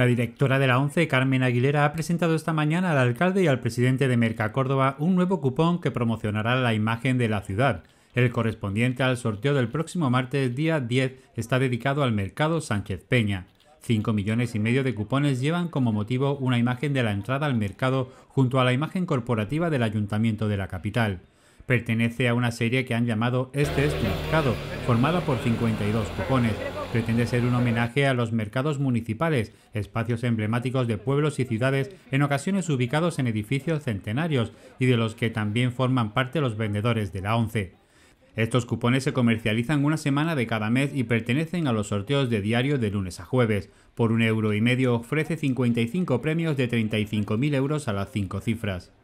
La directora de la ONCE, Carmen Aguilera, ha presentado esta mañana al alcalde y al presidente de Merca Córdoba un nuevo cupón que promocionará la imagen de la ciudad. El correspondiente al sorteo del próximo martes día 10 está dedicado al mercado Sánchez Peña. 5 millones y medio de cupones llevan como motivo una imagen de la entrada al mercado junto a la imagen corporativa del ayuntamiento de la capital. Pertenece a una serie que han llamado Este es tu mercado, formada por 52 cupones, pretende ser un homenaje a los mercados municipales, espacios emblemáticos de pueblos y ciudades, en ocasiones ubicados en edificios centenarios y de los que también forman parte los vendedores de la ONCE. Estos cupones se comercializan una semana de cada mes y pertenecen a los sorteos de diario de lunes a jueves. Por un euro y medio ofrece 55 premios de 35.000 euros a las cinco cifras.